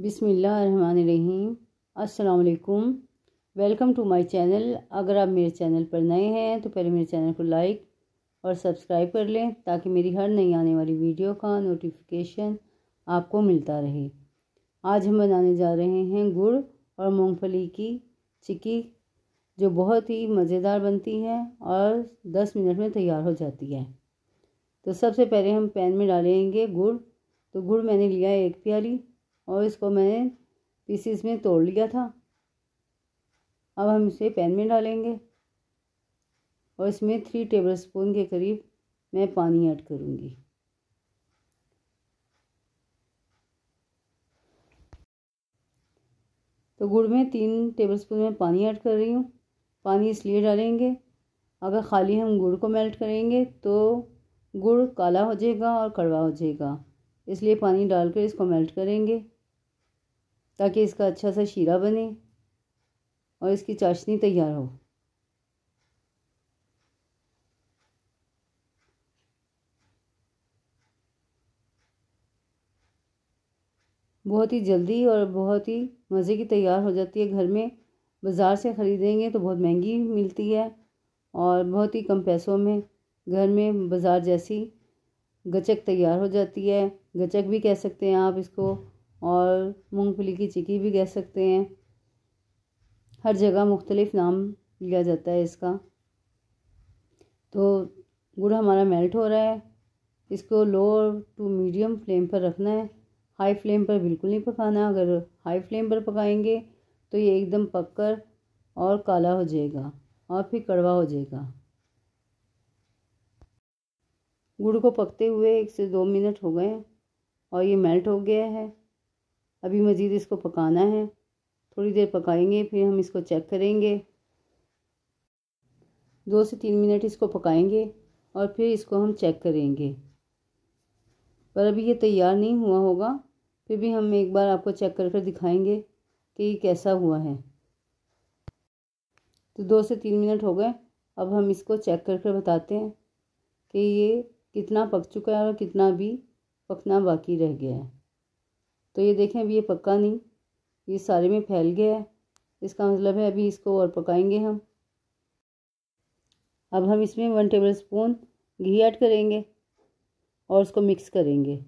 बिसमीम असलकुम welcome to my channel अगर आप मेरे चैनल पर नए हैं तो पहले मेरे चैनल को लाइक और सब्सक्राइब कर लें ताकि मेरी हर नई आने वाली वीडियो का नोटिफिकेशन आपको मिलता रहे आज हम बनाने जा रहे हैं गुड़ और मूंगफली की चिक्की जो बहुत ही मज़ेदार बनती है और 10 मिनट में तैयार हो जाती है तो सबसे पहले हम पैन में डालेंगे गुड़ तो गुड़ मैंने लिया है एक प्याली और इसको मैंने पीसीस में तोड़ लिया था अब हम इसे पैन में डालेंगे और इसमें थ्री टेबल स्पून के करीब मैं पानी ऐड करूँगी तो गुड़ में तीन टेबल स्पून में पानी ऐड कर रही हूँ पानी इसलिए डालेंगे अगर खाली हम गुड़ को मेल्ट करेंगे तो गुड़ काला हो जाएगा और कड़वा हो जाएगा इसलिए पानी डालकर इसको मेल्ट करेंगे ताकि इसका अच्छा सा शीरा बने और इसकी चाशनी तैयार हो बहुत ही जल्दी और बहुत ही मज़े की तैयार हो जाती है घर में बाज़ार से ख़रीदेंगे तो बहुत महंगी मिलती है और बहुत ही कम पैसों में घर में बाज़ार जैसी गचक तैयार हो जाती है गचक भी कह सकते हैं आप इसको और मूंगफली की चिकी भी कह सकते हैं हर जगह मुख्तलिफ़ नाम लिया जाता है इसका तो गुड़ हमारा मेल्ट हो रहा है इसको लो टू मीडियम फ्लेम पर रखना है हाई फ्लेम पर बिल्कुल नहीं पकाना अगर हाई फ्लेम पर पकाएंगे तो ये एकदम पक कर और काला हो जाएगा और फिर कड़वा हो जाएगा गुड़ को पकते हुए एक से दो मिनट हो गए और ये मेल्ट हो गया है अभी मज़ीद इसको पकाना है थोड़ी देर पकाएंगे फिर हम इसको चेक करेंगे दो से तीन मिनट इसको पकाएंगे और फिर इसको हम चेक करेंगे पर अभी ये तैयार नहीं हुआ होगा फिर भी हम एक बार आपको चेक कर कर दिखाएँगे कि ये कैसा हुआ है तो दो से तीन मिनट हो गए अब हम इसको चेक कर कर बताते हैं कि ये कितना पक चुका है और कितना भी पकना बाकी रह गया है तो ये देखें अभी ये पक्का नहीं ये सारे में फैल गया है इसका मतलब है अभी इसको और पकाएंगे हम अब हम इसमें वन टेबल स्पून घी ऐड करेंगे और उसको मिक्स करेंगे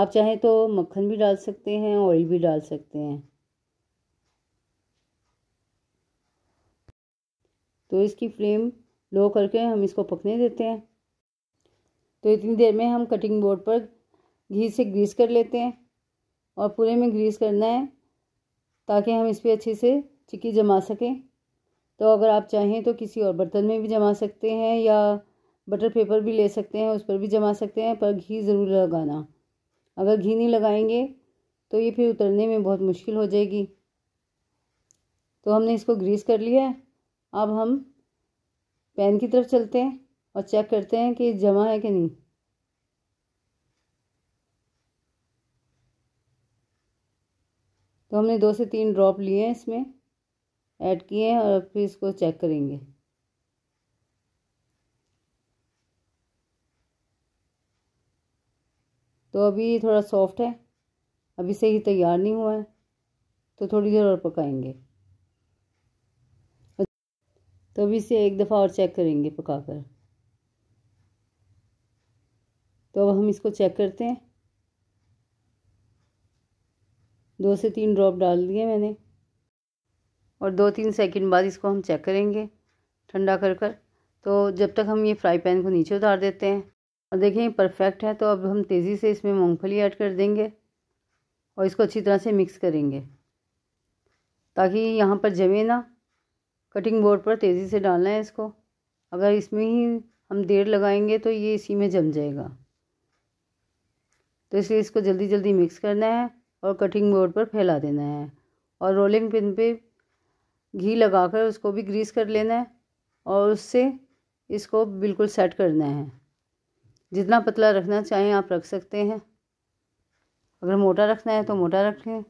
आप चाहें तो मक्खन भी डाल सकते हैं ऑयल भी डाल सकते हैं तो इसकी फ्लेम लो करके हम इसको पकने देते हैं तो इतनी देर में हम कटिंग बोर्ड पर घी से ग्रीस कर लेते हैं और पूरे में ग्रीस करना है ताकि हम इस पर अच्छे से चिक्की जमा सकें तो अगर आप चाहें तो किसी और बर्तन में भी जमा सकते हैं या बटर पेपर भी ले सकते हैं उस पर भी जमा सकते हैं पर घी ज़रूर लगाना अगर घी नहीं लगाएंगे तो ये फिर उतरने में बहुत मुश्किल हो जाएगी तो हमने इसको ग्रीस कर लिया है अब हम पैन की तरफ चलते हैं और चेक करते हैं कि जमा है कि नहीं तो हमने दो से तीन ड्रॉप लिए हैं इसमें ऐड किए हैं और फिर इसको चेक करेंगे तो अभी थोड़ा सॉफ्ट है अभी से ही तैयार नहीं हुआ है तो थोड़ी देर और पकाएंगे तो अभी इसे एक दफ़ा और चेक करेंगे पकाकर तो अब हम इसको चेक करते हैं दो से तीन ड्रॉप डाल दिए मैंने और दो तीन सेकंड बाद इसको हम चेक करेंगे ठंडा कर कर तो जब तक हम ये फ्राई पैन को नीचे उतार देते हैं और देखें परफेक्ट है तो अब हम तेज़ी से इसमें मूँगफली ऐड कर देंगे और इसको अच्छी तरह से मिक्स करेंगे ताकि यहाँ पर जमे ना कटिंग बोर्ड पर तेज़ी से डालना है इसको अगर इसमें ही हम देर लगाएंगे तो ये इसी में जम जाएगा तो इसलिए इसको जल्दी जल्दी मिक्स करना है और कटिंग बोर्ड पर फैला देना है और रोलिंग पिन पे घी लगाकर उसको भी ग्रीस कर लेना है और उससे इसको बिल्कुल सेट करना है जितना पतला रखना चाहें आप रख सकते हैं अगर मोटा रखना है तो मोटा रखें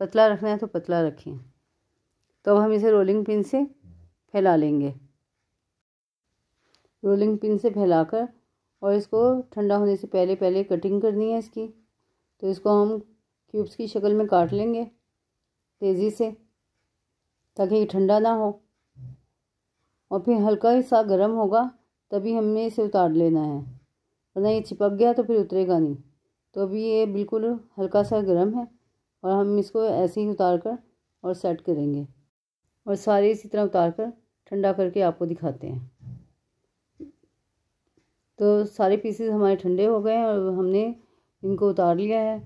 पतला रखना है तो पतला रखें तो अब हम इसे रोलिंग पिन से फैला लेंगे रोलिंग पिन से फैलाकर और इसको ठंडा होने से पहले पहले कटिंग करनी है इसकी तो इसको हम क्यूब्स की शक्ल में काट लेंगे तेज़ी से ताकि ये ठंडा ना हो और फिर हल्का ही सा गर्म होगा तभी हमें इसे उतार लेना है वरना ये चिपक गया तो फिर उतरेगा नहीं तो अभी ये बिल्कुल हल्का सा गर्म है और हम इसको ऐसे ही उतार कर और सेट करेंगे और सारे इसी तरह उतार कर ठंडा करके आपको दिखाते हैं तो सारे पीसेस हमारे ठंडे हो गए हैं और हमने इनको उतार लिया है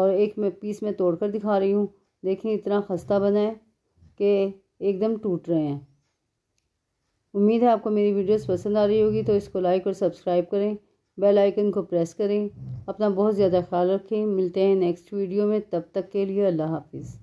और एक मैं पीस में तोड़ कर दिखा रही हूँ देखें इतना खस्ता बना है कि एकदम टूट रहे हैं उम्मीद है आपको मेरी वीडियोस पसंद आ रही होगी तो इसको लाइक और सब्सक्राइब करें बेल आइकन को प्रेस करें अपना बहुत ज़्यादा ख्याल रखें मिलते हैं नेक्स्ट वीडियो में तब तक के लिए अल्लाह हाफिज़